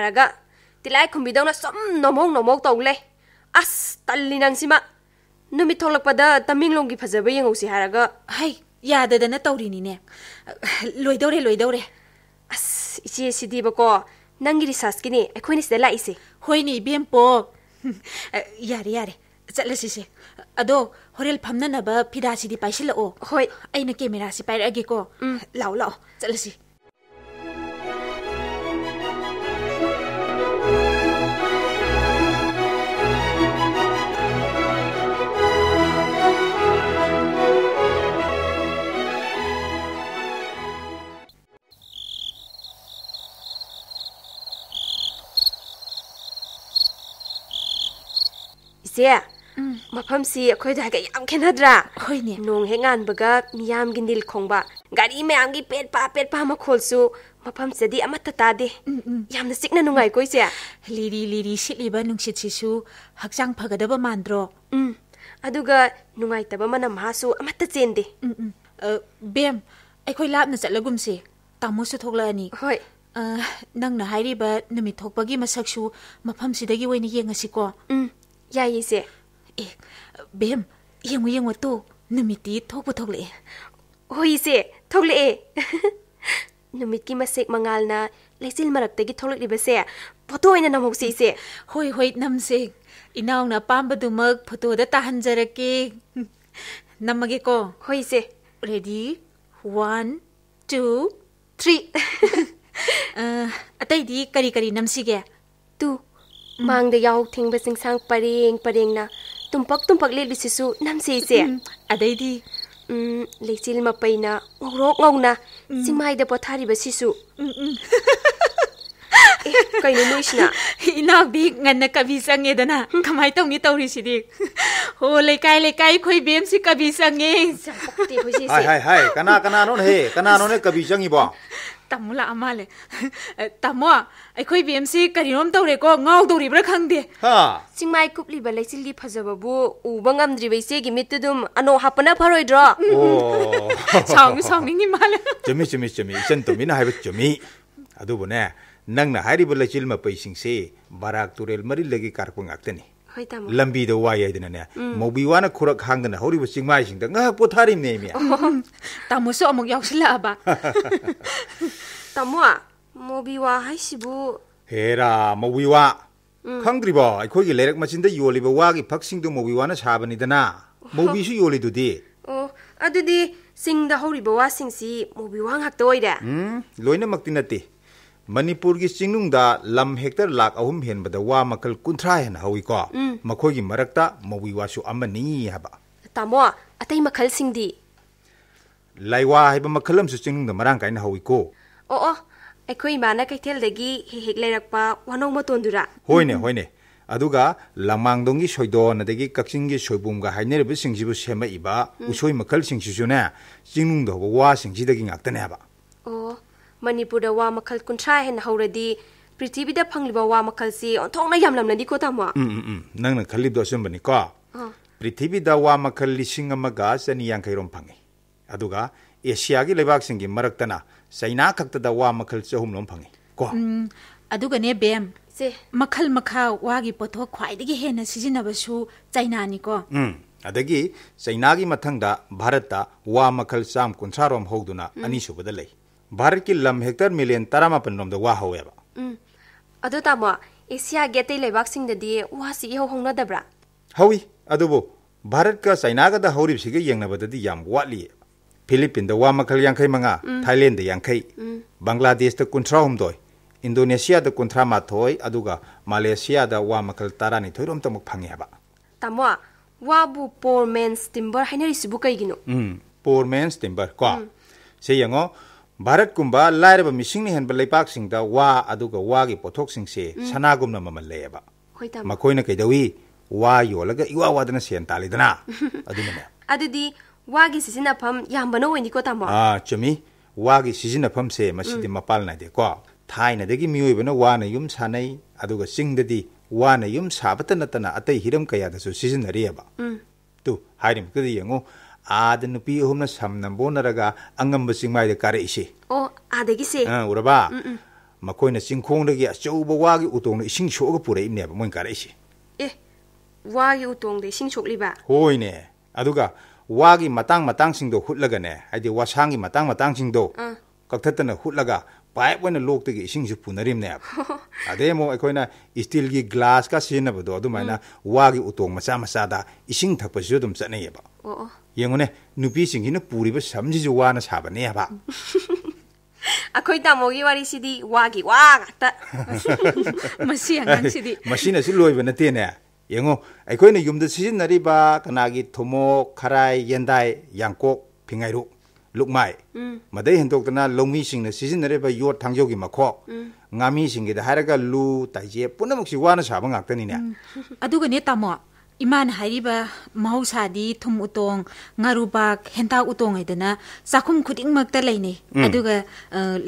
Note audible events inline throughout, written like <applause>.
ꯍꯥꯏꯔꯒ ꯇꯤꯂꯥꯏ ꯈꯨꯝꯕꯤꯗꯧꯅ ꯁꯨꯝ ꯅꯣꯃꯣꯛ ꯅꯣꯃꯣꯛ ꯇꯧ ꯂꯩ ꯑꯁ ꯇꯜꯂꯤ ꯅꯪꯁꯤꯃ ꯅꯨꯃꯤꯠ ꯊꯣꯛꯂꯛꯄꯗ ꯇꯃꯦꯡꯂꯣꯡꯒꯤ ꯐꯖꯕ ꯌꯦꯡꯍꯧꯁꯤ ꯍꯥꯏꯔꯒ ꯍꯩ ꯌꯥꯗꯗꯅ ꯇꯧꯔꯤꯅꯤꯅꯦ ꯂꯣꯏꯗꯧꯔꯦ ꯂꯣꯏꯗꯧꯔꯦ ꯑꯁ ꯏꯆꯦ ꯁꯤꯗꯤꯕꯀꯣ ꯅꯪꯒꯤ ꯔꯤꯁꯥꯔꯁꯀꯤꯅꯦ ꯑꯩꯈꯣꯏꯅ ꯁꯤꯗ ꯂꯥꯛꯏꯁꯦ ꯍꯣꯏꯅꯦ ꯏꯕꯦꯝꯄꯣꯛ ꯌꯥꯔꯦ ꯌꯥꯔꯦ ꯆꯠꯂꯁꯤꯁꯦ ꯑꯗꯣ ꯍꯣꯔꯦꯟ ꯐꯝꯅꯅꯕ ꯐꯤꯗꯥꯁꯤꯗꯤ ꯄꯥꯏꯁꯤꯜꯂꯛꯑꯣ ꯍꯣꯏ ꯑꯩꯅ ꯀꯦꯃꯦꯔꯥꯁꯤ ꯄꯥꯏꯔꯛꯑꯒꯦꯀꯣ ꯎꯝ ꯂꯥꯛꯑꯣ ꯂꯥꯛꯑꯣ ꯆꯠꯂꯁꯤ ꯆꯦ ꯃꯐꯝꯁꯤ ꯑꯩꯈꯣꯏꯗꯥꯏꯒ ꯌꯥꯝ ꯈꯦꯠꯅꯗ꯭ꯔꯥ ꯍꯣꯏꯅꯦ ꯅꯣꯡ ꯍꯦꯛ ꯉꯥꯟꯕꯒ ꯃꯤꯌꯥꯝꯒꯤ ꯅꯤꯜ ꯈꯣꯡꯕ ꯒꯥꯔꯤ ꯃꯌꯥꯝꯒꯤ ꯄꯦꯠꯄꯥ ꯄꯦꯠꯄꯥ ꯃꯈꯣꯜꯁꯨ ꯃꯐꯝꯁꯤꯗꯗꯤ ꯑꯃꯠꯇ ꯇꯥꯗꯦ ꯌꯥꯝꯅ ꯆꯤꯛꯅ ꯅꯨꯡꯉꯥꯏꯀꯣ ꯏꯆꯦ ꯂꯤꯔꯤ ꯂꯤꯔꯤ ꯁꯤꯠꯂꯤꯕ ꯅꯨꯡꯁꯤꯠꯁꯤꯁꯨ ꯍꯛꯆꯥꯡ ꯐꯒꯗꯕ ꯃꯥꯟꯗ꯭ꯔꯣ ꯎꯝ ꯑꯗꯨꯒ ꯅꯨꯡꯉꯥꯏꯇꯕ ꯃꯅꯝ ꯃꯍꯥꯁꯨ ꯑꯃꯠꯇ ꯆꯦꯟꯗꯦ ꯎꯝ ꯎꯝ ꯕꯦꯝ ꯑꯩꯈꯣꯏ ꯂꯥꯞꯅ ꯆꯠꯂꯒꯨꯝꯁꯦ ꯇꯥꯃꯣꯁꯨ ꯊꯣꯛꯂꯛꯑꯅꯤ ꯍꯣꯏ ꯅꯪꯅ ꯍꯥꯏꯔꯤꯕ ꯅꯨꯃꯤꯠ ꯊꯣꯛꯄꯒꯤ ꯃꯁꯛꯁꯨ ꯃꯐꯝꯁꯤꯗꯒꯤ ꯑꯣꯏꯅ ꯌꯦꯡꯉꯁꯤꯀꯣ ꯎꯝ यासे ए की मसेक मंगाल ना लेसिल मरक तेगी थोलक रिबसे फोटो इन नमो से से होय होय नम से इनाउ ना पाम बदु मग फोटो द तहन जरके नमगे को होय रेडी 1 2 3 अ अतै दी करी करी नम गया तू mang de yau thing ba sing sang pareng pareng na tum tum tumpak le bisi su nam se se adai di um lechil ma pai na ngorok ngong na simai da pothari ba si su kai no moish na ina bi ngan na kabi sange da na kamai tong ni tauri si di ho le kai le kai khoi bem si kabi sange hai hai hai kana kana non he kana non ne kabi sangi ba ꯇꯥꯃꯣ ꯂꯥꯛꯑ ꯃꯥꯜꯂꯦ ꯇꯥꯃꯣ ꯑꯩꯈꯣꯏ ꯕꯦꯝꯁꯤ ꯀꯔꯤꯅꯣꯝ ꯇꯧꯔꯦꯀꯣ ꯉꯥꯎꯗꯧꯔꯤꯕ꯭ꯔꯥ ꯈꯪꯗꯦ ꯆꯤꯡꯃꯥꯏ ꯀꯨꯞꯂꯤꯕ ꯂꯩꯆꯤꯜꯒꯤ ꯐꯖꯕꯕꯨ 우방 감들이 이세기 밑뜨둠 아노 하쁘나 바로이드러 사옹이 사옹이 말해 점이 점이 점이 이젠 도미나 하이버 점이 아두보네 ꯅꯪꯅ ꯍꯥꯏꯔꯤꯕ ꯂꯩꯆꯤꯜ ꯃꯄꯩꯁꯤꯡꯁꯤ ꯕꯥꯔꯥꯛ ꯇꯨꯔꯦꯜ ꯃꯔꯤꯗꯒꯤ ꯀꯥꯔꯛꯄ ꯉꯥꯛꯇꯅꯤ ꯂ ꯝ ꯕ ꯤ i ꯋꯥꯏ ꯍ ꯥ ꯏ ꯗ ꯅ ꯅ i ꯃꯧꯕꯤ ꯋꯥꯅ ꯈꯨꯔꯛ ꯍꯥꯡꯗꯅ ꯍ a ꯔ ꯤ ꯕ ꯆ ꯤ ꯡ i ꯥ ꯏ ꯁ ꯤ i s ꯉꯥꯏꯍꯥꯛ ꯄꯣꯊꯥꯔꯤꯝꯅꯦ ꯏ ꯃ mi ꯥ ꯃ ꯣ ꯁ ꯨ ꯑꯃꯨꯛ ꯌ ꯥ ꯎ ꯁ ꯤ i ꯂ ꯛ ꯑ ꯕ Tamwa, mobiwa hai sibu. Hera, mobiwa. Kangdri ba, ikoi ki lerek machin da yoli ba wagi pak sing du mobiwa na shabani dana. Mobi su yoli du di. Oh, adu di sing da hori ba wa sing si mobiwa ngak da oida. Hmm, loina makti nati. ꯃꯅꯤꯄꯨꯔꯒꯤ ꯆꯤꯡꯅꯨꯡꯗ ꯂꯝ hectare ꯂꯥꯛ ꯑꯍꯨꯝ ꯍꯦꯟꯕꯗ ꯋꯥ ꯃꯈꯜ ꯀꯨꯟꯊ꯭ꯔꯥ ꯍꯦꯟꯅ ꯍꯧꯋꯤꯀꯣ ꯃꯈꯣꯏꯒꯤ ꯃꯔꯛꯇ ꯃꯧꯋꯤ ꯋꯥꯁꯨ ꯑꯃꯅꯤ ꯍꯥꯏꯕ ꯇꯥꯃꯣ ꯑꯇꯩ ꯃꯈꯜꯁꯤꯡꯗꯤ ꯂꯥꯏꯋꯥ ꯍꯥꯏꯕ ꯃꯈꯜ ꯑꯃꯁꯨ ꯆꯤꯡꯅꯨꯡꯗ ꯃꯔꯥꯡ ꯀꯥꯏꯅ ꯍꯧꯋꯤꯀꯣ ꯑꯣ ꯑꯣ ꯑꯩꯈꯣꯏ ꯏꯃꯥꯅ ꯀꯩꯊꯦꯜꯗꯒꯤ ꯍꯦꯛ ꯍꯦꯛ ꯂꯩꯔꯛꯄ ꯋꯥꯅꯧ ꯃꯇꯣꯟꯗꯨꯔꯥ ꯍꯣꯏꯅꯦ ꯍꯣꯏꯅꯦ ꯑꯗꯨꯒ ꯂꯃꯥꯡꯗꯣꯡꯒꯤ ꯁꯣꯏꯗꯣꯟ ꯑꯗꯒꯤ ꯀꯛꯆꯤꯡꯒꯤ ꯁꯣꯏꯕꯨꯝꯒ ꯍꯥꯏꯅꯔꯤꯕꯁꯤꯡꯁꯤꯕꯨ ꯁꯦꯝꯃꯛꯏꯕ ꯎꯁꯣꯏ ꯃꯈꯜꯁꯤꯡꯁꯤꯁꯨꯅꯦ ꯆꯤꯡꯅꯨꯡꯗ ꯍꯧꯕ ꯋꯥꯁꯤꯡꯁꯤꯗꯒꯤ ꯉꯥꯛꯇꯅꯦꯕ ꯑꯣ ꯃꯅꯤꯄꯨꯔꯗ ꯋꯥ ꯃꯈꯜ ꯀꯨꯟꯊ꯭ꯔꯥ ꯍꯦꯟꯅ ꯍꯧꯔꯗꯤ ꯄ꯭ꯔꯤꯊꯤꯕꯤꯗ ꯐꯪꯂꯤꯕ ꯋꯥ ꯃꯈꯜꯁꯤ ꯑꯣꯟꯊꯣꯛꯅ ꯌꯥꯝꯂꯝꯂꯅꯤꯀꯣ ꯇꯥꯃꯣ ꯎꯝ ꯎꯝ ꯎꯝ ꯅꯪꯅ ꯈꯜꯂꯤꯕꯗꯣ ꯑꯆꯨꯝꯕꯅꯤꯀꯣ ꯄ꯭ꯔꯤꯊꯤꯕꯤꯗ ꯋꯥ ꯃꯈꯜ ꯂꯤꯁꯤꯡ ꯑꯃꯒ ꯆꯅꯤ ꯌꯥꯡꯈꯩꯔꯣꯝ ꯐꯪꯉꯤ ꯑꯗꯨꯒ ꯑꯦꯁꯤꯌꯥꯒꯤ ꯂꯩꯕꯥꯛꯁꯤꯡꯒꯤ ꯃꯔꯛꯇꯅ ꯆꯩꯅꯥ ꯈꯛꯇꯗ ꯋꯥ ꯃꯈꯜ ꯆꯍꯨꯝ ꯂꯣꯝ ꯐꯪꯉꯤ ꯀꯣ ꯑꯗꯨꯒꯅꯦ ꯕꯦꯝ ꯁꯦ ꯃꯈꯜ ꯃꯈꯥ ꯋꯥꯒꯤ ꯄꯣꯠꯊꯣꯛ ꯈ꯭ꯋꯥꯏꯗꯒꯤ ꯍꯦꯟꯅ ꯁꯤꯖꯤꯟꯅꯕꯁꯨ ꯆꯩꯅꯥꯅꯤꯀꯣ ꯎꯝ ꯑꯗꯒꯤ ꯆꯩꯅꯥꯒꯤ ꯃꯊꯪꯗ ꯚꯥꯔꯠꯇ ꯋꯥ ꯃꯈꯜ ꯆꯥꯝ ꯀꯨꯟꯊ꯭ꯔꯥꯔꯣꯝ ꯍꯧꯗꯨꯅ ꯑꯅꯤꯁꯨꯕꯗ ꯂꯩ ꯚꯥꯔꯠꯀꯤ ꯂꯝ ꯍꯦꯛꯇꯔ ꯃꯤꯂꯤꯌꯟ ꯇꯔꯥꯃꯥꯄꯟ ꯔꯣꯝꯗ ꯋꯥ ꯍꯧꯋꯦꯕ ꯎꯝ ꯑꯗꯣ ꯇꯥꯃꯣ ꯑꯦꯁꯤꯌꯥꯒꯤ ꯑꯇꯩ ꯂꯩꯕꯥꯛꯁꯤꯡꯗꯗꯤ ꯋꯥꯁꯤ ꯏꯍꯧ ꯍꯧꯅꯗꯕ꯭ꯔꯥ ꯍꯧꯏ ꯑꯗꯨꯕꯨ ꯚꯥꯔꯠꯀ ꯆꯩꯅꯥꯒꯗ ꯍꯧꯔꯤꯕꯁꯤꯒ ꯌꯦꯡꯅꯕꯗꯗꯤ ꯌꯥꯝ ꯋꯥꯠꯂꯤꯌꯦ Philippine da wamakal yang kai manga, mm. Thailand da yang kai, mm. Bangladesh da kuntra doi, Indonesia da kuntra matoi, aduga Malaysia da wamakal tarani toi rom tamuk pangi haba. Tamwa, wabu poor man's timber hai nari sibuka igino. Mm. Poor man's timber, kwa. Mm. Barat kumba lair ba mising ni hen balai pak sing da wa aduga wa gi potok sing se mm. sana gum na mamal na kai dawi yo laga iwa wa dana sian dana. Adi mana? Adi di 와기시진나펌양반어웬이고담어아좀이와기시진나펌세마시디마팔나데고타이나데기미오이버나와나욤사나이아두가싱데디와나욤사바타나타나아테히름카야다수시진나리야바음또하이림그디영어아드누피홈나삼남보나라가안감버싱마이데카레이시어아데기세아우라바마코이나싱콩르기아쇼버와기우동노이싱쇼가부레임네바뭔카레이시예와기우동데싱쇼리바호이네아두가 와기 마땅 마땅싱도 훗러가네 아이디 와상기 마땅 마땅싱도 ꯀꯛꯊꯠꯇꯅ ꯍꯨꯠꯂꯒ pipe ꯑꯣꯏꯅ ꯂꯣꯛꯇꯒꯤ ꯏꯁꯤꯡꯁꯨ ꯄꯨꯅꯔꯤꯝꯅꯦ ꯑꯗꯩ ꯑꯃꯨꯛ ꯑꯩꯈꯣꯏꯅ ꯏꯁꯇꯤꯜꯒꯤ ꯒ꯭ꯂꯥꯁꯀ ꯁꯤꯖꯤꯟꯅꯕꯗꯣ ꯑꯗꯨꯃꯥꯏꯅ ꯋꯥꯒꯤ ꯎꯇꯣꯡ ꯃꯆꯥ ꯃꯆꯥꯗ ꯏꯁꯤꯡ ꯊꯛꯄꯁꯤꯁꯨ ꯑꯗꯨꯝ ꯆꯠꯅꯩꯌꯦꯕ ꯌꯦꯡꯉꯨꯅꯦ ꯅꯨꯄꯤꯁꯤꯡꯁꯤꯅ ꯄꯨꯔꯤꯕ ꯁꯝꯁꯤꯁꯨ ꯋꯥꯅ ꯁꯥꯕꯅꯦ ꯍꯥꯏꯕ ꯑꯩꯈꯣꯏ ꯇꯥꯃꯣꯒꯤ ꯋꯥꯔꯤꯁꯤꯗꯤ ꯋꯥꯒꯤ ꯋꯥ ꯉꯥꯛꯇ ꯃꯁꯤ ꯑꯉꯥꯡꯁꯤꯗꯤ ꯃꯁꯤꯅꯁꯨ ꯂꯣꯏꯕ ꯅꯠꯇꯦꯅꯦ ꯌꯦꯡꯉꯣ ꯑꯩꯈꯣꯏꯅ ꯌꯨꯝꯗ ꯁꯤꯖꯤꯟꯅꯔꯤꯕ ꯀꯅꯥꯒꯤ ꯊꯨꯝꯃꯣꯛ ꯈꯔꯥꯏ ꯌꯦꯟꯗꯥꯏ ꯌꯥꯡꯀꯣꯛ ꯐꯤꯉꯥꯏꯔꯨꯛ ꯂꯨꯛꯃꯥꯏ ꯃꯗꯩ ꯍꯦꯟꯗꯣꯛꯇꯅ ꯂꯧꯃꯤꯁꯤꯡꯅ ꯁꯤꯖꯤꯟꯅꯔꯤꯕ ꯌꯣꯠ ꯊꯥꯡꯖꯧꯒꯤ ꯃꯈꯣꯛ ꯉꯥꯃꯤꯁꯤꯡꯒꯤꯗ ꯍꯥꯏꯔꯒ ꯂꯨ ꯇꯥꯏꯖꯦꯞ ꯄꯨꯝꯅꯃꯛꯁꯤ ꯋꯥꯅ ꯁꯥꯕ ꯉꯥꯛꯇꯅꯤꯅꯦ ꯑꯗꯨꯒꯅꯦ ꯇꯥꯃꯣ ꯏꯃꯥꯅ ꯍꯥꯏꯔꯤꯕ ꯃꯍꯧꯁꯥꯗꯤ ꯊꯨꯝ ꯎꯇꯣꯡ ꯉꯥꯔꯨꯕꯥꯛ ꯍꯦꯟꯇꯥꯛ ꯎꯇꯣꯡ ꯍꯥꯏꯗꯅ ꯆꯥꯛꯈꯨꯝ ꯈꯨꯗꯤꯡꯃꯛꯇ ꯂꯩꯅꯩ ꯑꯗꯨꯒ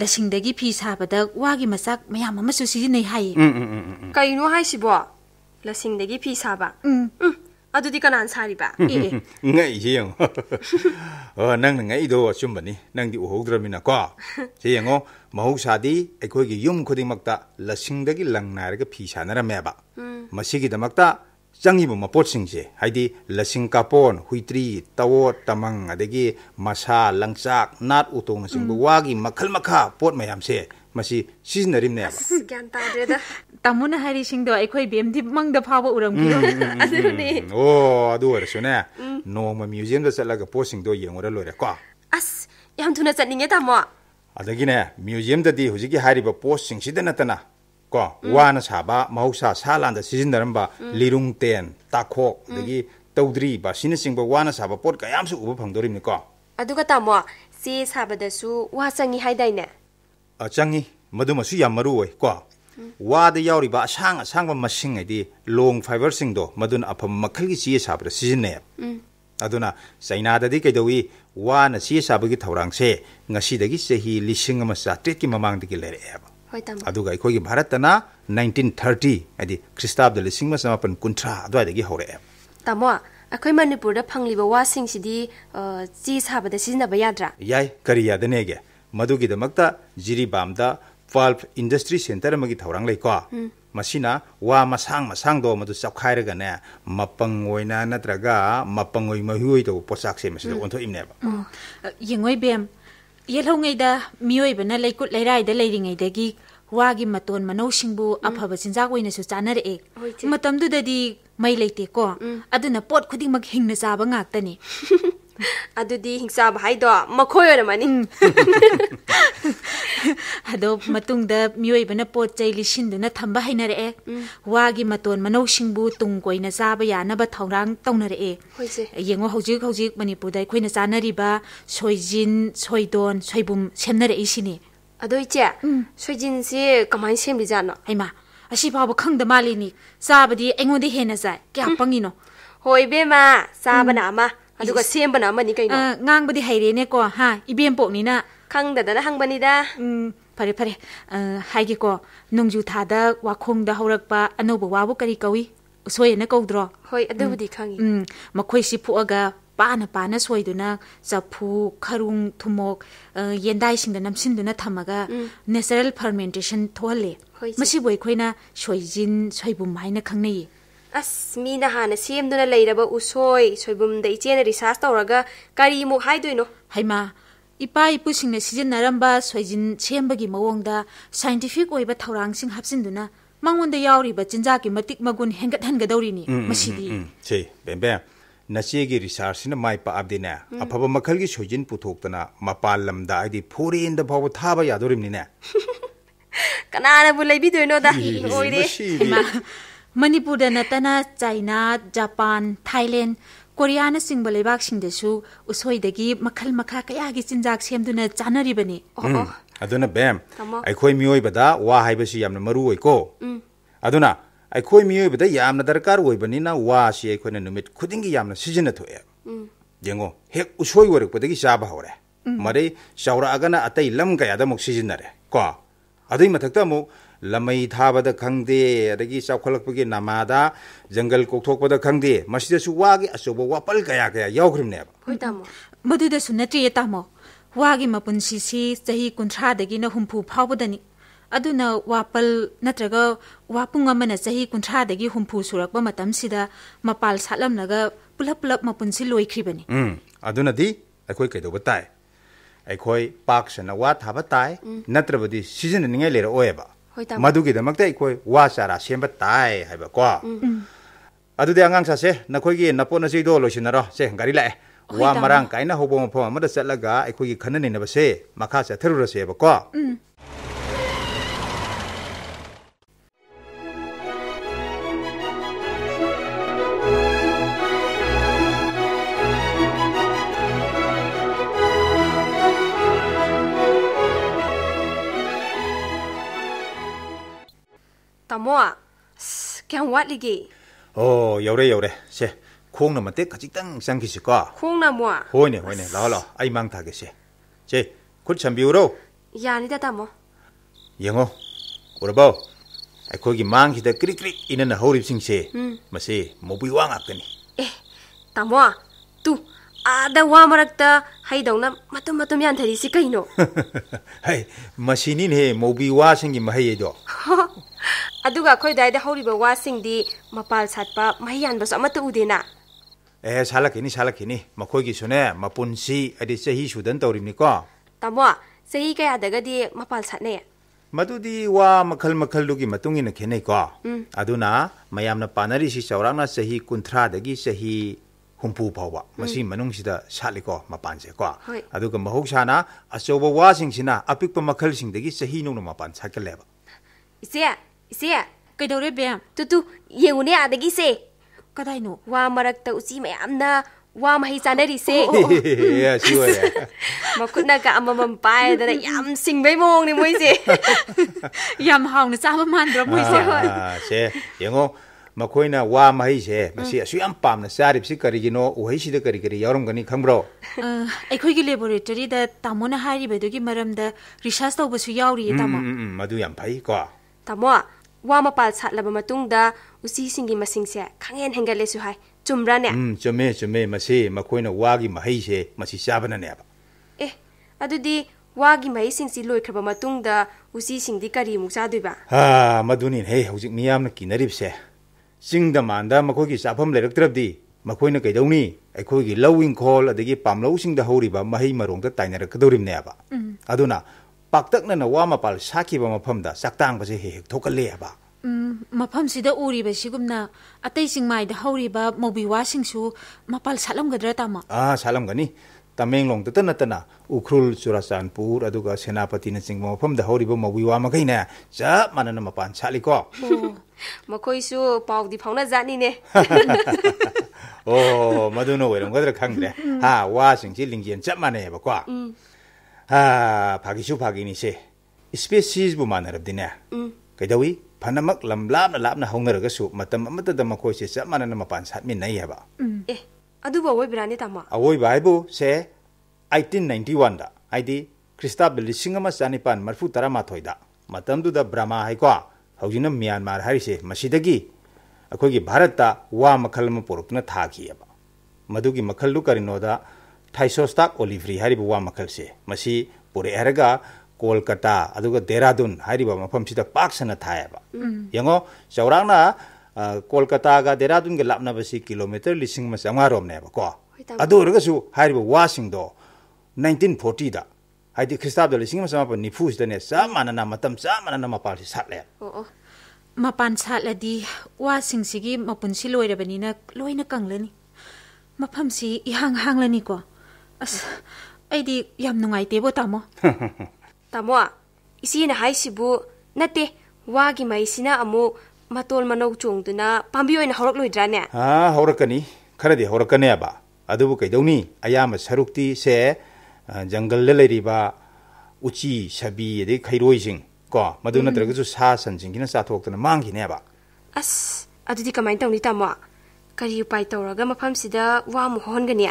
ꯂꯁꯤꯡꯗꯒꯤ ꯐꯤ ꯁꯥꯕꯗ ꯋꯥꯒꯤ ꯃꯆꯥꯛ ꯃꯌꯥꯝ ꯑꯃꯁꯨ ꯁꯤꯖꯤꯟꯅꯩ ꯍꯥꯏꯌꯦ ꯀꯩꯅꯣ ꯍꯥꯏꯁꯤꯕꯣ ꯂꯁꯤꯡꯗꯒꯤ ꯐꯤ ꯁꯥꯕ ꯎꯝ ꯎꯝ ꯑꯗꯨꯗꯤ ꯀꯅꯥꯅ ꯁꯥꯔꯤꯕ ꯑꯦ ꯉꯛꯏꯁꯦ ꯌꯦꯡꯉꯣ ꯅꯪꯅ ꯉꯛꯏꯗꯣ ꯑꯆꯨꯝꯕꯅꯤ ꯅꯪꯗꯤ ꯎꯍꯧꯗ꯭ꯔꯃꯤꯅꯀꯣ ꯁꯤ ꯌꯦꯡꯉꯣ ꯃꯍꯧꯁꯥꯗꯤ ꯑꯩꯈꯣꯏꯒꯤ ꯌꯨꯝ ꯈꯨꯗꯤꯡꯃꯛꯇ ꯂꯁꯤꯡꯗꯒꯤ ꯂꯪ 나 ꯔꯒ ꯐꯤ ꯁꯥꯅꯔꯝꯃꯦꯕ ꯃꯁꯤꯒꯤꯗꯃꯛꯇ ꯆꯪꯉꯤꯕ ꯃꯄꯣꯠꯁꯤꯡꯁꯦ ꯍꯥꯏꯗꯤ ꯂꯁꯤꯡ ꯀꯥꯄꯣꯟ ꯍꯨꯏꯇ꯭ꯔꯤ ꯇꯋꯣꯠ ꯇꯃꯪ ꯑꯗꯒꯤ ꯃꯁꯥ ꯂꯪꯆꯥꯛ ꯅꯥꯠ ꯎꯇꯣꯡꯅꯆꯤꯡꯕ ꯋꯥꯒꯤ ꯃꯈꯜ ꯃꯈꯥ ꯄꯣꯠ ꯃꯌꯥꯝꯁꯦ 마시 시즈너림네야 스간 따르다 따문에 하리싱도 아이코이 뱀디 망다 파보 우람기로 음, 음, 음, <laughs> 아스르네 오 아두어르시네 노마 뮤지엄도 살라가 포싱도 영어를 로레코 아스 얌투나 짠닝에 담모 아더기네 뮤지엄다디 호지기 하리바 포싱시데 나타나 거 와나 사바 마우사 살란다 시즈너름바 리룽텐 따코 아더기 ꯇꯧꯗ꯭ꯔꯤ ꯕ ꯁꯤꯅ ꯆꯤꯡꯕ ꯋꯥꯅ ꯁꯥꯕ ꯄꯣꯠ ꯀꯌꯥꯝꯁꯨ ꯎꯕ ꯐꯪꯗꯣꯔꯤꯕꯅꯤꯀꯣ ꯑꯗꯨꯒ ꯇꯥꯃꯣ ꯆꯦ ꯁꯥꯕꯗꯁꯨ ꯋꯥ ꯆꯪꯉꯤ ꯍꯥꯏꯗꯥꯏꯅꯦ ꯆꯪꯉꯤ ꯃꯗꯨꯃꯁꯨ ꯌꯥꯝ ꯃꯔꯨ ꯑꯣꯏ ꯀꯣ ꯋꯥꯗ ꯌꯥꯎꯔꯤꯕ ꯑꯁꯥꯡ ꯑꯁꯥꯡꯕ ꯃꯁꯤꯡ ꯍꯥꯏꯗꯤ ꯂꯣꯡ ꯐꯥꯏꯕꯔꯁꯤꯡꯗꯣ ꯃꯗꯨꯅ ꯑꯐꯕ ꯃꯈꯜꯒꯤ ꯆꯦ ꯁꯥꯕꯗ ꯁꯤꯖꯤꯟꯅꯩ ꯑꯗꯨꯅ ꯆꯩꯅꯥꯗꯗꯤ ꯀꯩꯗꯧꯏ ꯋꯥꯅ ꯆꯦ ꯁꯥꯕꯒꯤ ꯊꯧꯔꯥꯡꯁꯦ ꯉꯁꯤꯗꯒꯤ ꯆꯍꯤ ꯂꯤꯁꯤꯡ ꯑꯃ ꯆꯥꯇ꯭ꯔꯦꯠꯀꯤ ꯃꯃꯥꯡꯗꯒꯤ ꯂꯩꯔꯛꯑꯦꯕ ꯑꯗꯨꯒ ꯑꯩꯈꯣꯏꯒꯤ ꯚꯥꯔꯠꯇꯅ ꯅꯥꯏꯟꯇꯤꯟ ꯊꯥꯔꯇꯤ ꯍꯥꯏꯗꯤ ꯈ꯭ꯔꯤꯁꯇꯥꯕꯗ ꯂꯤꯁꯤꯡ ꯑꯃ ꯆꯃꯥꯄꯟ ꯀꯨꯟꯊ꯭ꯔꯥ ꯑꯗꯨꯋꯥꯏꯗꯒꯤ ꯍꯧꯔꯛꯑꯦꯕ ꯇꯥꯃꯣ ꯑꯩꯈꯣꯏ ꯃꯅꯤꯄꯨꯔꯗ ꯐꯪꯂꯤꯕ ꯋꯥꯁꯤꯡꯁꯤꯗꯤ ꯆꯦ ꯁꯥꯕꯗ ꯁꯤꯖꯤꯟꯅꯕ ꯌꯥꯗ꯭ꯔꯥ ꯌꯥꯏ ꯀꯔꯤ ꯌꯥꯗꯅꯦꯒꯦ ꯃꯗꯨꯒꯤꯗꯃꯛꯇ ꯖꯤꯔꯤꯕꯥꯝꯗ ꯄꯜꯞ ꯏꯟꯗꯁꯇ꯭ꯔꯤ ꯁꯦꯟꯇꯔ ꯑꯃꯒꯤ ꯊꯧꯔꯥꯡ ꯂꯩꯀꯣ ꯃꯁꯤꯅ ꯋꯥ ꯃꯁꯥꯡ ꯃꯁꯥꯡꯗꯣ ꯃꯗꯨ ꯆꯞꯈꯥꯏꯔꯒꯅꯦ ꯃꯄꯪ ꯑꯣꯏꯅ ꯅꯠꯇ꯭ꯔꯒ ꯃꯄꯪ ꯑꯣꯏ ꯃꯍꯨ ꯑꯣꯏꯗꯧꯕ ꯄꯣꯠꯁꯛꯁꯦ ꯃꯁꯤꯗ ꯑꯣꯟꯊꯣꯛꯏꯝꯅꯦꯕ ꯌꯦꯡꯉꯣꯏ ꯕꯦꯝ ꯌꯦꯜꯍꯧꯉꯩꯗ ꯃꯤꯑꯣꯏꯕꯅ ꯂꯩꯀꯨꯠ ꯂꯩꯔꯥꯏꯗ ꯂꯩꯔꯤꯉꯩꯗꯒꯤ ꯋꯥꯒꯤ ꯃꯇꯣꯟ ꯃꯅꯧꯁꯤꯡꯕꯨ ꯑꯐꯕ ꯆꯤꯟꯖꯥꯛ ꯑꯣꯏꯅꯁꯨ ꯆꯥꯅꯔꯛꯑꯦ ꯃꯇꯝꯗꯨꯗꯗꯤ ꯃꯩ ꯂꯩꯇꯦꯀꯣ ꯑꯗꯨꯅ ꯄꯣꯠ ꯈꯨꯗꯤꯡꯃꯛ ꯍꯤꯡꯅ ꯆꯥꯕ ꯉꯥꯛꯇꯅꯤ ꯑꯗꯨꯗꯤ ꯍꯤꯡꯁꯥꯕ ꯍꯥꯏꯗꯣ ꯃꯈꯣꯏ ꯑꯣꯏꯔꯝꯃꯅꯤ ꯑꯗꯣ ꯃꯇꯨꯡꯗ ꯃꯤꯑꯣꯏꯕꯅ ꯄꯣꯠ ꯆꯩ ꯂꯤꯁꯤꯟꯗꯨꯅ ꯊꯝꯕ ꯍꯩꯅꯔꯛꯑꯦ ꯋꯥꯒꯤ ꯃꯇꯣꯟ ꯃꯅꯧꯁꯤꯡꯕꯨ ꯇꯨꯡ ꯀꯣꯏꯅ ꯆꯥꯕ ꯌꯥꯅꯕ ꯊꯧꯔꯥꯡ ꯇꯧꯅꯔꯛꯑꯦ ꯌꯦꯡꯉꯣ ꯍꯧꯖꯤꯛ ꯍꯧꯖꯤꯛ ꯃꯅꯤꯄꯨꯔꯗ ꯑꯩꯈꯣꯏꯅ ꯆꯥꯅꯔꯤꯕ ꯁꯣꯏꯖꯤꯟ ꯁꯣꯏꯗꯣꯟ ꯁꯣꯏꯕꯨꯝ ꯁꯦꯝꯅꯔꯛꯏꯁꯤꯅꯤ ꯑꯗꯣ ꯏꯆꯦ ꯁꯣꯏꯖꯤꯟꯁꯦ ꯀꯃꯥꯏꯅ ꯁꯦꯝꯂꯤꯖꯥꯠꯅꯣ ꯑꯩꯃꯥ ꯑꯁꯤ ꯐꯥꯎꯕ ꯈꯪꯗ ꯃꯥꯜꯂꯤꯅꯤ ꯆꯥꯕꯗꯤ ꯑꯩꯉꯣꯟꯗ ꯍꯦꯟꯅ ꯆꯥꯏ ꯀꯌꯥ ꯄꯪꯉꯤꯅꯣ ꯍꯣꯏ ꯕꯦꯝꯃ ꯆꯥꯕꯅ ꯑꯃ aduga sem bana mani kai no ngang badi haire ne ko ha ibem pok ni na khang da da hang bani da um pare pare hai gi ko nongju tha da wa khong da horak pa anobu wa bu kari kawi soi na kau dro hoi adu budi khang um makhoi si phu aga 빠나 빠나 소이도나 자푸 카룽 투목 옌다이싱다 남신도나 타마가 내추럴 퍼멘테이션 토할레 마시 보이코이나 소이진 소이부 마이나 강내이 ꯑꯁ ꯃꯤꯅ ꯍꯥꯟꯅ ꯁꯦꯝꯗꯨꯅ ꯂꯩꯔꯕ ꯎꯁꯣꯏ ꯁꯣꯏꯕꯨꯝꯗ ꯏꯆꯦꯅ research ꯇꯧꯔꯒ ꯀꯔꯤꯃꯨꯛ ꯍꯥꯏꯗꯣꯏꯅꯣ ꯍꯩꯃꯥ ꯏꯄꯥ ꯏꯄꯨꯁꯤꯡꯅ ꯁꯤꯖꯤꯟꯅꯔꯝꯕ ꯁꯣꯏꯖꯤꯟ ꯁꯦꯝꯕꯒꯤ ꯃꯑꯣꯡꯗ ꯁꯥꯏꯟꯇꯤꯐꯤꯛ ꯑꯣꯏꯕ ꯊꯧꯔꯥꯡꯁꯤꯡ ꯍꯥꯞꯆꯤꯟꯗꯨꯅ ꯃꯉꯣꯟꯗ ꯌꯥꯎꯔꯤꯕ ꯆꯤꯟꯖꯥꯛꯀꯤ ꯃꯇꯤꯛ ꯃꯒꯨꯟ ꯍꯦꯟꯒꯠꯍꯟꯒꯗꯧꯔꯤꯅꯤ ꯃꯁꯤꯗꯤ ꯁꯦ ꯕꯦꯝꯕꯦꯝ ꯅꯆꯦꯒꯤ ꯔꯤꯁꯥꯔꯁꯁꯤꯅ ꯃꯥꯏ ꯄꯥꯛꯑꯕꯗꯤꯅꯦ ꯑꯐꯕ ꯃꯈꯜꯒꯤ ꯁꯣꯏꯖꯤꯟ ꯄꯨꯊꯣꯛꯇꯅ ꯃꯄꯥꯟ ꯂꯝꯗ ꯍꯥꯏꯗꯤ ꯐꯣꯔꯦꯟꯗ ꯐꯥꯎꯕ ꯊꯥꯕ ꯌꯥꯗꯣꯔꯤꯕꯅꯤꯅꯦ ꯀꯅꯥꯅꯕꯨ ꯂꯩꯕꯤꯗꯣꯏꯅꯣꯗ ꯑꯣꯏꯔꯦ ꯃꯅꯤꯄꯨꯔꯗ ꯅꯠꯇꯅ ꯆꯥꯏꯅꯥ ꯖꯄꯥꯟ ꯊꯥꯏꯂꯦꯟ ꯀꯣꯔꯤꯌꯥꯅꯆꯤꯡꯕ ꯂꯩꯕꯥꯛꯁꯤꯡꯗꯁꯨ ꯎꯁꯣꯏꯗꯒꯤ ꯃꯈꯜ ꯃꯈꯥ ꯀꯌꯥꯒꯤ ꯆꯤꯟꯖꯥꯛ ꯁꯦꯝꯗꯨꯅ ꯆꯥꯅꯔꯤꯕꯅꯤ ꯑꯗꯨꯅ ꯕꯦꯝ ꯑꯩꯈꯣꯏ ꯃꯤꯑꯣꯏꯕꯗ ꯋꯥ ꯍꯥꯏꯕꯁꯤ ꯌꯥꯝꯅ ꯃꯔꯨ ꯑꯣꯏꯀꯣ ꯑꯗꯨꯅ ꯑꯩꯈꯣꯏ ꯃꯤꯑꯣꯏꯕꯗ ꯌꯥꯝꯅ ꯗꯔꯀꯥꯔ ꯑꯣꯏꯕꯅꯤꯅ ꯋꯥꯁꯤ ꯑꯩꯈꯣꯏꯅ ꯅꯨꯃꯤꯠ ꯈꯨꯗꯤꯡꯒꯤ ꯌꯥꯝꯅ ꯁꯤꯖꯤꯟꯅ ꯊꯣꯛꯑꯦ ꯌꯦꯡꯉꯣ ꯍꯦꯛ ꯎꯁꯣꯏ ꯑꯣꯏꯔꯛꯄꯗꯒꯤ ꯆꯥꯕ ꯍꯧꯔꯦ ꯃꯔꯩ ꯆꯥꯎꯔꯛꯑꯒꯅ ꯑꯇꯩ ꯂꯝ ꯀꯌꯥꯗ ꯑꯃꯨꯛ ꯁꯤꯖꯤꯟꯅꯔꯦ ꯀꯣ ꯑꯗꯨꯏ ꯃꯊꯛꯇ ꯑꯃꯨꯛ ꯂꯃꯩ ꯊꯥꯕꯗ ꯈꯪꯗꯦ ꯑꯗꯒꯤ ꯆꯥꯎꯈꯠꯂꯛꯄꯒꯤ ꯅꯃꯥꯗ ꯖꯪꯒꯜ ꯀꯣꯛꯊꯣꯛꯄꯗ ꯈꯪꯗꯦ ꯃꯁꯤꯗꯁꯨ ꯋꯥꯒꯤ ꯑꯆꯧꯕ ꯋꯥꯄꯜ ꯀꯌꯥ ꯀꯌꯥ ꯌꯥꯎꯈ꯭ꯔꯤꯕꯅꯦꯕ ꯍꯣꯏ ꯇꯥꯃꯣ ꯃꯗꯨꯗꯁꯨ ꯅꯠꯇ꯭ꯔꯤꯌꯦ ꯇꯥꯃꯣ ꯋꯥꯒꯤ ꯃꯄꯨꯟꯁꯤꯁꯤ ꯆꯍꯤ ꯀꯨꯟꯊ꯭ꯔꯥꯗꯒꯤꯅ ꯍꯨꯝꯐꯨ ꯐꯥꯎꯕꯗꯅꯤ ꯑꯗꯨꯅ ꯋꯥꯄꯜ ꯅꯠꯇ꯭ꯔꯒ ꯋꯥꯄꯨꯡ ꯑꯃꯅ ꯆꯍꯤ ꯀꯨꯟꯊ꯭ꯔꯥꯗꯒꯤ ꯍꯨꯝꯐꯨ ꯁꯨꯔꯛꯄ ꯃꯇꯝꯁꯤꯗ ꯃꯄꯥꯜ ꯁꯥꯠꯂꯝꯂꯒ ꯄꯨꯂꯞ ꯄꯨꯂꯞ ꯃꯄꯨꯟꯁꯤ ꯂꯣꯏꯈ꯭ꯔꯤꯕꯅꯤ ꯎꯝ ꯑꯗꯨꯅꯗꯤ ꯑꯩꯈꯣꯏ ꯀꯩꯗꯧꯕ ꯇꯥꯏ ꯑꯩꯈꯣꯏ ꯄꯥꯛ ꯁꯟꯅ ꯋꯥ ꯊꯥꯕ ꯇꯥꯏ ꯅꯠꯇ꯭ꯔꯕꯗꯤ ꯁꯤꯖꯤꯟꯅꯅꯤꯡꯉꯥꯏ ꯂꯩꯔꯛꯑꯣꯏꯕ 마두게막대이코와샤라셴바타이하이바과아두데안강사세나코기나포나시도로시나라세가리라와마랑까이나호보모포마마다셀라가이코기칸네네바세마카사테루르세바과 뭐야? 그냥 왔 리기. 어, 요래 요래. 뭐. 제 콩나만 때까지 땅상 기실까? 콩나 뭐야? 호이네 호이네 라라 아이망 다게시. 제 골참 비우로. 야 아니다 뭐. 영어. 오르보. 아 거기 망기다 끄릭끄릭 이는 허립싱시. 마시 모비 왕아끄니. 에. 다모아. 뚜. 뭐. 아다 와마락다 하이동나 마톰 마톰 얀 다리시카이노. 하이 마신이네 모비 와생기 마이에도. अदुगा अखोय दायदे हौरिबा वासिंगदी मपाल सातपा महियान बस अमत उदेना ए सालखिनी सालखिनी मखोय की सुने मपुनसी अदि सही सुदन तौरिमनी को तमो सही कया दगदी मपाल साने मदुदी वा मखल मखल दुगी मतुंग इन खेने को अदुना मयामना पानरी सि चौराना सही ꯍꯨꯝꯐꯨ ꯐꯥꯎꯕ ꯃꯁꯤ ꯃꯅꯨꯡꯁꯤꯗ ꯁꯥꯠꯂꯤꯀꯣ ꯃꯄꯥꯟꯁꯦꯀꯣ ꯑꯗꯨꯒ ꯃꯍꯧꯁꯥꯅ ꯑꯆꯧꯕ ꯋꯥꯁꯤꯡꯁꯤꯅ ꯑꯄꯤꯛꯄ ꯃꯈꯜꯁꯤꯡꯗꯒꯤ ꯆꯍꯤ ꯅꯧꯅ ꯃꯄꯥꯟ ꯁꯥꯠꯀꯜꯂꯦꯕ ꯏꯆꯦ ꯏꯆꯦ ꯀꯩꯗꯧꯔꯦ ꯕꯦꯝ ꯇꯨꯇꯨ ꯌꯦꯡꯉꯨꯅꯦ ꯑꯥꯗꯒꯤ ꯏꯆꯦ ꯀꯗꯥꯏꯅꯣ ꯋꯥ ꯃꯔꯛꯇ ꯎꯆꯤ ꯃꯌꯥꯝꯅ ꯋꯥ ꯃꯍꯩ ꯆꯥꯅꯔꯤꯁꯦ ꯃꯈꯨꯠꯅꯒ ꯑꯃꯃꯝ ꯄꯥꯏꯗꯅ ꯌꯥꯝ ꯁꯤꯡꯕꯩ ꯃꯑꯣꯡꯅꯦ ꯃꯣꯏꯁꯦ ꯌꯥꯝ ꯍꯥꯎꯅ ꯆꯥꯕ ꯃꯥꯟꯗ꯭ꯔꯣ ꯃꯣꯏꯁꯦ ꯁꯦ ꯌꯦꯡꯉꯣ ꯃꯈꯣꯏꯅ ꯋꯥ ꯃꯍꯩꯁꯦ ꯃꯁꯤ ꯑꯁꯨ ꯌꯥꯝ ꯄꯥꯝꯅ ꯆꯥꯔꯤꯕꯁꯤ ꯀꯔꯤꯒꯤꯅꯣ ꯎꯍꯩꯁꯤꯗ ꯀꯔꯤ ꯀꯔꯤ ꯌꯥꯎꯔꯝꯒꯅꯤ ꯈꯪꯕ꯭ꯔꯣ ꯑꯩꯈꯣꯏꯒꯤ ꯂꯦꯕꯣꯔꯦꯇꯔꯤꯗ ꯇꯥꯃꯣꯅ ꯍꯥꯏꯔꯤꯕꯗꯨꯒꯤ ꯃꯔꯝꯗ ꯔꯤꯁꯥꯔꯁ ꯇꯧꯕꯁꯨ ꯌꯥꯎꯔꯤꯌꯦ ꯇꯥꯃꯣ ꯃꯗꯨ ꯌꯥꯝ ꯐꯩ ꯀꯣ ꯇꯥꯃꯣ वा मपाल साटलब मतुंगदा उसी सिंगी मसिंग से खंगेन हेंगले सु हाय चुमरा से मसी चाबना ने ए अदुदी वागी महई सिंग सि लोइखब मतुंगदा उसी सिंगदी करी मुचा दुबा हा मदुनिन हे हौजिक मियाम न से सिंगदा मानदा मखोगी चाफम लेरक्त्रबदी मखोइना कैदौनी ꯑꯩꯈꯣꯏꯒꯤ ꯂꯧ ꯏꯪꯈꯣꯜ ꯑꯗꯒꯤ ꯄꯥꯝꯂꯧꯁꯤꯡꯗ ꯍꯧꯔꯤꯕ ꯃꯍꯩ ꯃꯔꯣꯡꯗ ꯇꯥꯏꯅꯔꯛꯀꯗꯧꯔꯤꯕꯅꯦꯕ ꯄꯥꯛꯇꯛꯅꯅ ꯋꯥ ꯃꯄꯥꯜ ꯁꯥꯈꯤꯕ ꯃꯐꯝꯗ ꯆꯥꯛꯇꯥꯡꯕꯁꯦ ꯍꯦꯛ ꯍꯦꯛ ꯊꯣꯛꯀꯜꯂꯦꯕ ꯃꯐꯝꯁꯤꯗ ꯎꯔꯤꯕꯁꯤꯒꯨꯝꯅ ꯑꯇꯩ ꯆꯤꯡꯃꯥꯏꯗ ꯍꯧꯔꯤꯕ ꯃꯧꯕꯤ ꯋꯥꯁꯤꯡꯁꯨ ꯃꯄꯥꯜ ꯁꯥꯠꯂꯝꯒꯗ꯭ꯔꯥ ꯇꯥꯃꯣ ꯑꯥ ꯁꯥꯠꯂꯝꯒꯅꯤ ꯇꯃꯦꯡꯂꯣꯡꯗꯇ ꯅꯠꯇꯅ ꯎꯈ꯭ꯔꯨꯜ ꯆꯨꯔꯆꯥꯟꯄꯨꯔ ꯑꯗꯨꯒ ꯁꯦꯅꯥꯄꯇꯤꯅꯆꯤꯡꯕ ꯃꯐꯝꯗ ꯍꯧꯔꯤꯕ ꯃꯧꯕꯤ ꯋꯥ ꯃꯈꯩꯅ ꯆꯞ ꯃꯥꯟꯅꯅ ꯃꯄꯥꯟ ꯁꯥꯠꯂꯤꯀꯣ ꯃꯈꯣꯏꯁꯨ ꯄꯥꯎꯗꯤ ꯐꯥꯎꯅꯖꯥꯠꯅꯤꯅꯦ ꯑꯣ ꯃꯗꯨꯅ ꯑꯣꯏꯔꯝꯒꯗ꯭ꯔꯥ ꯈꯪꯗ꯭ꯔꯦ ꯍꯥ ꯋꯥꯁꯤꯡꯁꯤ ꯂꯤꯡꯖꯦꯜ ꯆꯞ ꯃꯥꯟꯅꯩꯌꯦꯕꯀꯣ 아 박이슈 박이니시 스페시즈부만 알았디네 음 그다위 파나막 람람나 람나 홍나르가수 마땀 마땀다 마코시 쌈마나 마판 삿민나이 해봐 음예 아두바 오이브라니 담마 아 오이바이부 세 1891다 아이디 크리스타브 리싱ama 사니판 마르푸 타라마토이다 마땀두다 브라마 하이코 ꯍꯧꯖꯤꯛꯅ ꯃ꯭ꯌꯥꯟꯃꯥꯔ ꯍꯥꯏꯔꯤꯁꯦ ꯃꯁꯤꯗꯒꯤ ꯑꯩꯈꯣꯏꯒꯤ ꯚꯥꯔꯠꯇ ꯋꯥ ꯃꯈꯜ ꯑꯃ ꯄꯨꯔꯛꯇꯨꯅ ꯊꯥꯈꯤꯑꯕ ꯃꯗꯨꯒꯤ ꯃꯈꯜꯗꯨ ꯀꯔꯤꯅꯣꯗ थाइसोस्टाक ओलिभ्री हारिब वा मखलसे मसी पुरे हरगा कोलकाता अदुग देहरादून हारिब मफम सिदा पाक्सन थायबा यंगो चौरांगना कोलकाता गा देहरादून गे लापना बसी किलोमीटर लिसिंग मस अंगारोम नेबा को अदु रगसु हारिब वासिंग दो 1940 दा हाइदि ख्रिस्टाब्द लिसिंग मस मप निफु सिदा ने सा मानना मतम सा मानना मपाल सि साटले ओ ओ ꯃꯄꯥꯟ ꯁꯥꯠꯂꯗꯤ ꯋꯥꯁꯤꯡꯁꯤꯒꯤ ꯃꯄꯨꯟꯁꯤ ꯂꯣꯏꯔꯕꯅꯤꯅ ꯂꯣꯏꯅ ꯀꯪꯂꯅꯤ ꯃꯐꯝꯁꯤ ꯏꯍꯥꯡ ꯍꯥꯡꯂꯅꯤꯀꯣ ꯑꯁ ꯑꯩꯗꯤ ꯌꯥꯝ ꯅꯨꯡꯉꯥꯏꯇꯦꯕꯣ ꯇꯥꯃꯣ ꯇꯥꯃꯣ ꯏꯆꯦꯅ ꯍꯥꯏꯁꯤꯕꯨ ꯅꯠꯇꯦ ꯋꯥꯒꯤ ꯃꯩꯁꯤꯅ ꯑꯃꯨꯛ ꯃꯇꯣꯜ ꯃꯅꯧ ꯆꯣꯡꯗꯨꯅ ꯄꯥꯝꯕꯤ ꯑꯣꯏꯅ ꯍꯧꯔꯛꯂꯣꯏꯗ꯭ꯔꯥꯅꯦ ꯑꯥ ꯍꯧꯔꯛꯀꯅꯤ ꯈꯔꯗꯤ ꯍꯧꯔꯛꯀꯅꯦꯕ ꯑꯗꯨꯕꯨ ꯀꯩꯗꯧꯅꯤ ꯑꯌꯥꯝꯕ ꯁꯔꯨꯛꯇꯤ ꯁꯦ ꯖꯪꯒꯜꯗ ꯂꯩꯔꯤꯕ ꯎꯆꯤ ꯁꯕꯤ ꯑꯗꯩ ꯈꯩꯔꯣꯏꯁꯤꯡ ꯀꯣ ꯃꯗꯨ ꯅꯠꯇ꯭ꯔꯒꯁꯨ ꯁꯥ ꯁꯟꯁꯤꯡꯁꯤꯅ ꯆꯥꯊꯣꯛꯇꯅ ꯃꯥꯡꯈꯤꯅꯦꯕ ꯑꯁ ꯑꯗꯨꯗꯤ ꯀꯃꯥꯏꯅ ꯇꯧꯅꯤ ꯇꯥꯃꯣ ꯀꯔꯤ ꯎꯄꯥꯏ ꯇꯧꯔꯒ ꯃꯐꯝꯁꯤꯗ ꯋꯥ ꯑꯃꯨꯛ ꯍꯧꯍꯟꯒꯅꯤ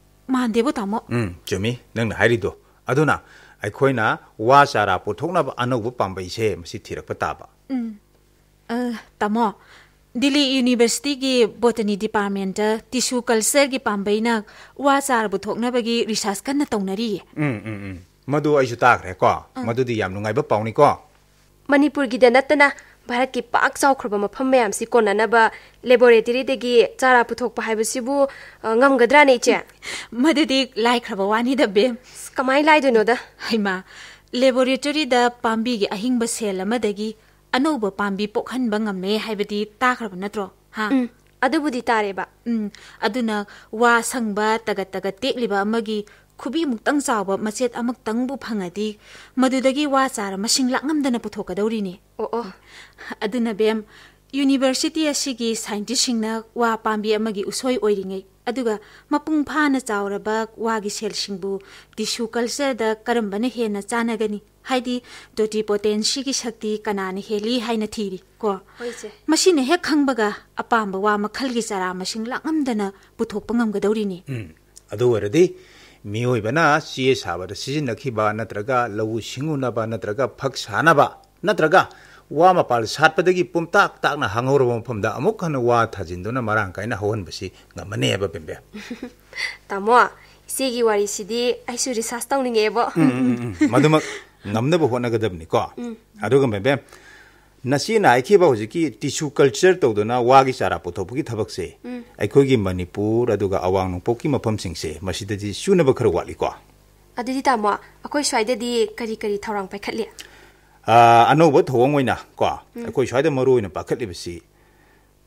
ꯃꯥꯟꯗꯦꯕꯣ ꯇꯥꯃꯣ ꯎꯝ ꯆꯨꯝꯃꯤ ꯅꯪꯅ ꯍꯥꯏꯔꯤꯗꯣ ꯑꯗꯨꯅ ꯑꯩꯈꯣꯏꯅ ꯋꯥ ꯆꯥꯔꯥ ꯄꯨꯊꯣꯛꯅꯕ ꯑꯅꯧꯕ ꯄꯥꯝꯕꯩꯁꯦ ꯃꯁꯤ ꯊꯤꯔꯛꯄ ꯇꯥꯕ ꯎꯝ ꯇꯥꯃꯣ ꯗꯤꯜꯂꯤ ꯌꯨꯅꯤꯚꯔꯁꯤꯇꯤꯒꯤ ꯕꯣꯇꯅꯤ ꯗꯤꯄꯥꯔꯠꯃꯦꯟꯇ ꯇꯤꯁꯨ ꯀꯜꯆꯔꯒꯤ ꯄꯥꯝꯕꯩꯅ ꯋꯥ ꯆꯥꯔ ꯄꯨꯊꯣꯛꯅꯕꯒꯤ ꯔꯤꯁꯥꯔꯁ ꯀꯟꯅ ꯇꯧꯅꯔꯤꯌꯦ ꯎꯝ ꯎꯝ ꯎꯝ ꯃꯗꯨ ꯑꯩꯁꯨ ꯇꯥꯈ꯭ꯔꯦꯀꯣ ꯃꯗꯨꯗꯤ ꯌꯥꯝ ꯅꯨꯡꯉꯥꯏꯕ ꯄꯥꯎꯅꯤꯀꯣ ꯃꯅꯤꯄꯨꯔꯒꯤꯗ ꯅꯠꯇꯅ भात पक्क म्यास कन्न लेबोरेटरी चरा पुथस मलाई ख्रब निदे कम लोदमाेबोरेटरी पाङ्ग सेल अघि अनौ पामे हामी ताग्रब नत्रो अब ताए अन वङ तगत तगत् तेक्वे ꯈꯨꯕꯤꯃꯨꯛꯇꯪ ꯆꯥꯎꯕ ꯃꯆꯦꯠ ꯑꯃꯛꯇꯪꯕꯨ ꯐꯪꯉꯗꯤ ꯃꯗꯨꯗꯒꯤ ꯋꯥ ꯆꯥꯔ ꯃꯁꯤꯡ ꯂꯥꯛꯉꯝꯗꯅ ꯄꯨꯊꯣꯛꯀꯗꯧꯔꯤꯅꯤ ꯑꯣ ꯑꯣ ꯑꯗꯨꯅ ꯕꯦꯝ ꯌꯨꯅꯤꯚꯔꯁꯤꯇꯤ ꯑꯁꯤꯒꯤ ꯁꯥꯏꯟꯇꯤꯁꯁꯤꯡꯅ ꯋꯥ ꯄꯥꯝꯕꯤ ꯑꯃꯒꯤ ꯎꯁꯣꯏ ꯑꯣꯏꯔꯤꯉꯩ ꯑꯗꯨꯒ ꯃꯄꯨꯡ ꯐꯥꯅ ꯆꯥꯎꯔꯕ ꯋꯥꯒꯤ ꯁꯦꯜꯁꯤꯡꯕꯨ ꯇꯤꯁꯨ ꯀꯜꯆꯔꯗ ꯀꯔꯝꯕꯅ ꯍꯦꯟꯅ ꯆꯥꯟꯅꯒꯅꯤ ꯍꯥꯏꯗꯤ ꯇꯣꯇꯤꯄꯣꯇꯦꯟꯁꯤꯒꯤ ꯁꯛꯇꯤ ꯀꯅꯥꯅ ꯍꯦꯜꯂꯤ ꯍꯥꯏꯅ ꯊꯤꯔꯤ ꯀꯣ ꯃꯁꯤꯅ ꯍꯦꯛ ꯈꯪꯕꯒ ꯑꯄꯥꯝꯕ ꯋꯥ ꯃꯈꯜꯒꯤ ꯆꯥꯔꯥ ꯃꯁꯤꯡ ꯂꯥꯛꯉꯝꯗꯅ ꯄꯨꯊꯣꯛꯄ ꯉꯝꯒꯗꯧꯔꯤꯅꯤ ꯑꯗꯨ ꯑꯣꯏꯔꯗꯤ miyo ibena siye sabarasi zinakhi ba natraga lawu singuna ba natraga paksaana ba natraga wa ma pali satpadagi pum tak tak na hangauru pampamda amukana wa tajindu na maraangka ina hauan basi nga mane eba pimpia. Tamo a, isegi wari sidi aishuri sastang ninge eba. Madumak, na si na ai k i b a hoji ki tissue culture to do na wa gi sara p o t o p u ki thabak se ai k o i gi manipur adu ga awang nong poki mapham sing se masi da ji shuna ba khar wa li ko adi di ta mo akoi swai da di kari kari thorang p a khat le a ano bo thong ngoi na ko akoi swai da maru na pa khat le bisi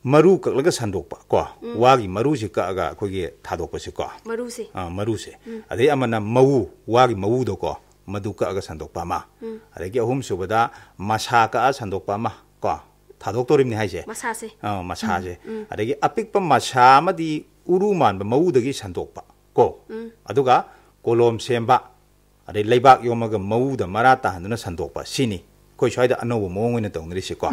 maru ka laga sandok pa ko wa gi maru ji ka ga k o gi thadok pa se ko maru se a maru se adi amana mawu wa gi mawu do ko ꯃꯗꯨ ꯀꯛꯑꯒ ꯁꯟꯗꯣꯛꯄ ꯑꯃ ꯑꯗꯒꯤ ꯑꯍꯨꯝ ꯁꯨꯕꯗ ꯃꯁꯥ ꯀꯛꯑ ꯁꯟꯗꯣꯛꯄ ꯑꯃ ꯀꯣ 타독도림니 하이제 마사세 어 마사제 음, 음. 아래기 아픽빠 마샤마디 우루만 마우더기 산독바 고 음. 아두가 콜롬 셈바 아래 레이박 요마가 마우더 마라타 하는 산독바 시니 거의 저희도 안 오고 모으는 데 오늘이 시고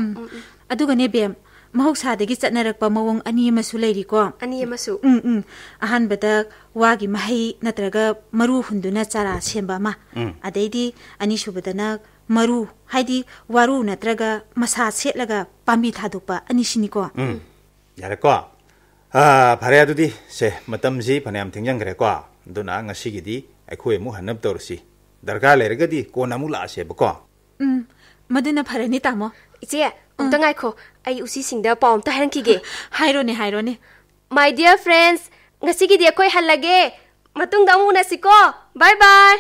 아두가 네뱀 ꯃꯍꯧꯁꯥꯗꯒꯤ ꯆꯠꯅꯔꯛꯄ ꯃꯑꯣꯡ ꯑꯅꯤ ꯑꯃꯁꯨ ꯂꯩꯔꯤꯀꯣ ꯑꯅꯤ ꯑꯃꯁꯨ ꯎꯝ ꯎꯝ ꯑꯍꯥꯟꯕꯗ ꯋꯥꯒꯤ ꯃꯍꯩ ꯅꯠꯇ꯭ꯔꯒ ꯃꯔꯨ ꯍꯨꯟꯗꯨꯅ ꯆꯥꯔꯥ ꯁꯦꯝꯕ ꯑꯃ ꯑꯗꯩꯗꯤ ꯑꯅꯤꯁꯨꯕꯗꯅ ꯃꯔꯨ ꯍꯥꯏꯗꯤ ꯋꯥꯔꯨ ꯅꯠꯇ꯭ꯔꯒ ꯃꯁꯥ ꯁꯦꯠꯂꯒ ꯄꯥꯝꯕꯤ ꯊꯥꯗꯣꯛꯄ ꯑꯅꯤꯁꯤꯅꯤꯀꯣ ꯎꯝ ꯌꯥꯔꯦꯀꯣ 아, 바래야도디 세 마땀지 바네암 팅장그래과 누나 ngasigidi aikoi mu hanap torsi darga lergadi ko namu la se bako 음 maduna pharani tamo ichie ꯑꯝꯇ ꯉꯥꯏꯈꯣ ꯑꯩ ꯎꯁꯤꯁꯤꯡꯗ ꯄꯥꯎ ꯑꯝꯇ ꯍꯥꯏꯔꯛꯈꯤꯒꯦ ꯍꯥꯏꯔꯣꯅꯦ ꯍꯥꯏꯔꯣꯅꯦ ꯃꯥꯏ ꯗꯤꯌꯔ ꯐ꯭ꯔꯦꯟꯁ ꯉꯁꯤꯒꯤꯗꯤ ꯑꯩꯈꯣꯏ ꯍꯜꯂꯒꯦ ꯃꯇꯨꯡꯗ ꯑꯃꯨꯛ ꯎꯅꯁꯤꯀꯣ ꯕꯥꯏ ꯕꯥꯏ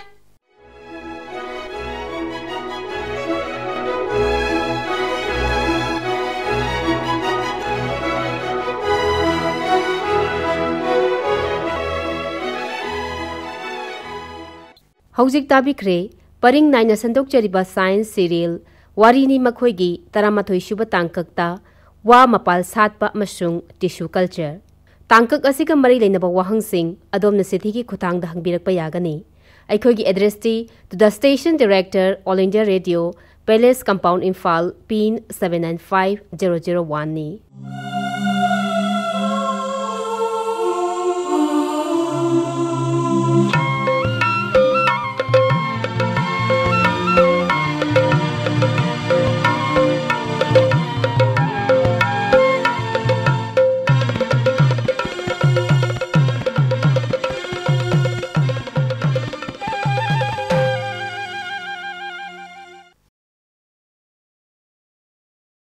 ꯍꯧꯖꯤꯛ ꯇꯥꯕꯤꯈ꯭ꯔꯦ ꯄꯔꯤꯡ ꯅꯥꯏꯅ ꯁꯟꯗꯣꯛꯆꯔꯤꯕ ꯁꯥꯏꯟꯁ ꯁꯤꯔꯤꯌꯦꯜ ꯋꯥꯔꯤꯅꯤ ꯃꯈꯣꯏꯒꯤ ꯇꯔꯥꯃꯥꯊꯣꯏ ꯁꯨꯕ ꯇꯥꯡꯀꯛꯇ ꯋꯥ ꯃꯄꯥꯜ ꯁꯥꯠꯄ ꯑꯃꯁꯨꯡ ꯇꯤꯁꯨ ꯀꯜꯆꯔ ꯇꯥꯡꯀꯛ ꯑꯁꯤꯒ ꯃꯔꯤ ꯂꯩꯅꯕ ꯋꯥꯍꯪꯁꯤꯡ ꯑꯗꯣꯝꯅ ꯁꯤꯊꯤꯒꯤ ꯈꯨꯠꯊꯥꯡꯗ ꯍꯪꯕꯤꯔꯛꯄ ꯌꯥꯒꯅꯤ ꯑꯩꯈꯣꯏꯒꯤ ꯑꯦꯗ꯭ꯔꯦꯁꯇꯤ to the station director all India radio palace compound Imphal pin seven nine five zero zero ꯋꯥꯟꯅꯤ